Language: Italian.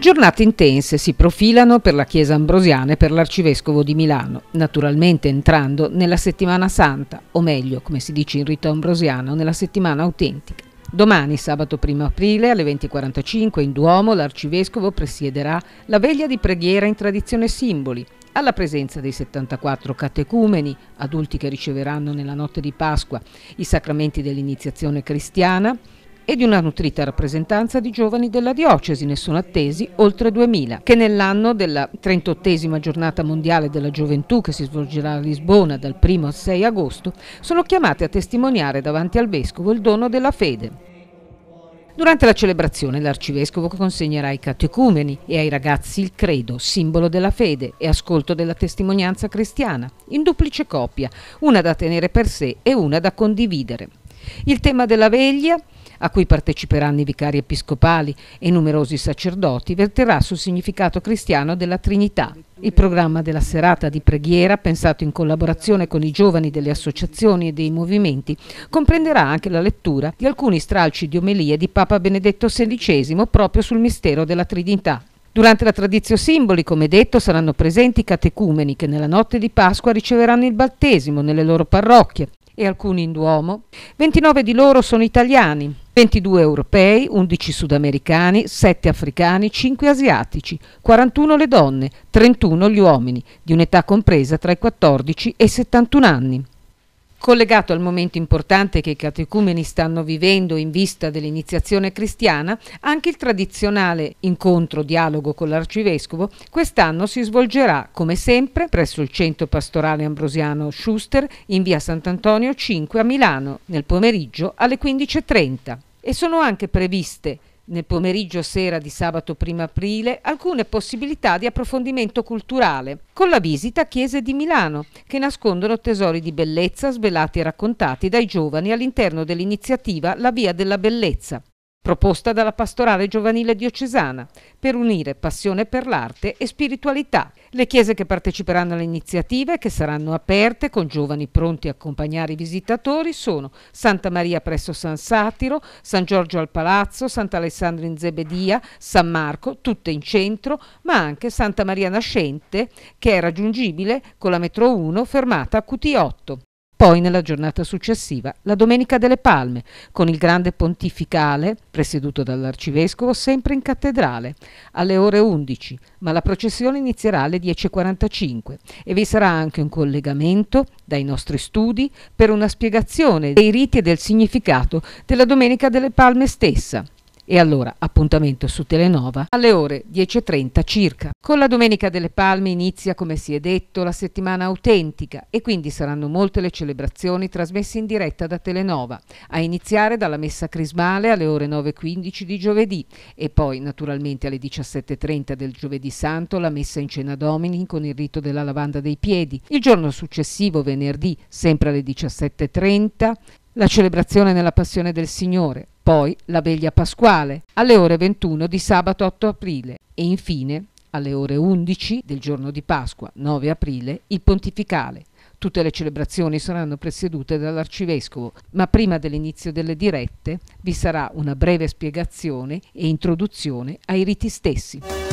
Giornate intense si profilano per la Chiesa Ambrosiana e per l'Arcivescovo di Milano, naturalmente entrando nella settimana santa, o meglio, come si dice in rito ambrosiano, nella settimana autentica. Domani, sabato 1 aprile alle 20.45 in Duomo, l'Arcivescovo presiederà la veglia di preghiera in tradizione simboli, alla presenza dei 74 catecumeni, adulti che riceveranno nella notte di Pasqua i sacramenti dell'iniziazione cristiana, e di una nutrita rappresentanza di giovani della diocesi, ne sono attesi oltre 2000, che nell'anno della 38esima giornata mondiale della gioventù che si svolgerà a Lisbona dal 1 al 6 agosto, sono chiamate a testimoniare davanti al Vescovo il dono della fede, Durante la celebrazione l'arcivescovo consegnerà ai catecumeni e ai ragazzi il credo, simbolo della fede e ascolto della testimonianza cristiana, in duplice coppia, una da tenere per sé e una da condividere. Il tema della veglia a cui parteciperanno i vicari episcopali e numerosi sacerdoti, verterà sul significato cristiano della Trinità. Il programma della serata di preghiera, pensato in collaborazione con i giovani delle associazioni e dei movimenti, comprenderà anche la lettura di alcuni stralci di omelie di Papa Benedetto XVI proprio sul mistero della Trinità. Durante la tradizione simboli, come detto, saranno presenti i catecumeni che nella notte di Pasqua riceveranno il battesimo nelle loro parrocchie e alcuni in Duomo. 29 di loro sono italiani, 22 europei, 11 sudamericani, 7 africani, 5 asiatici, 41 le donne, 31 gli uomini, di un'età compresa tra i 14 e i 71 anni. Collegato al momento importante che i catecumeni stanno vivendo in vista dell'iniziazione cristiana, anche il tradizionale incontro-dialogo con l'arcivescovo quest'anno si svolgerà, come sempre, presso il centro pastorale ambrosiano Schuster in via Sant'Antonio 5 a Milano, nel pomeriggio alle 15.30 e sono anche previste nel pomeriggio sera di sabato 1 aprile alcune possibilità di approfondimento culturale, con la visita a chiese di Milano, che nascondono tesori di bellezza svelati e raccontati dai giovani all'interno dell'iniziativa La Via della Bellezza, proposta dalla pastorale giovanile diocesana, per unire passione per l'arte e spiritualità le chiese che parteciperanno alle iniziative, che saranno aperte con giovani pronti a accompagnare i visitatori, sono Santa Maria presso San Satiro, San Giorgio al Palazzo, Sant'Alessandro in Zebedia, San Marco, tutte in centro, ma anche Santa Maria Nascente, che è raggiungibile con la metro 1 fermata a QT8. Poi nella giornata successiva la Domenica delle Palme, con il grande pontificale, presieduto dall'arcivescovo, sempre in cattedrale, alle ore 11, ma la processione inizierà alle 10.45 e vi sarà anche un collegamento dai nostri studi per una spiegazione dei riti e del significato della Domenica delle Palme stessa. E allora appuntamento su Telenova alle ore 10.30 circa. Con la Domenica delle Palme inizia, come si è detto, la settimana autentica e quindi saranno molte le celebrazioni trasmesse in diretta da Telenova, a iniziare dalla messa crismale alle ore 9.15 di giovedì e poi naturalmente alle 17.30 del giovedì santo la messa in cena domini con il rito della lavanda dei piedi. Il giorno successivo, venerdì, sempre alle 17.30, la celebrazione nella Passione del Signore, poi la veglia pasquale alle ore 21 di sabato 8 aprile e infine alle ore 11 del giorno di Pasqua 9 aprile il pontificale. Tutte le celebrazioni saranno presiedute dall'arcivescovo, ma prima dell'inizio delle dirette vi sarà una breve spiegazione e introduzione ai riti stessi.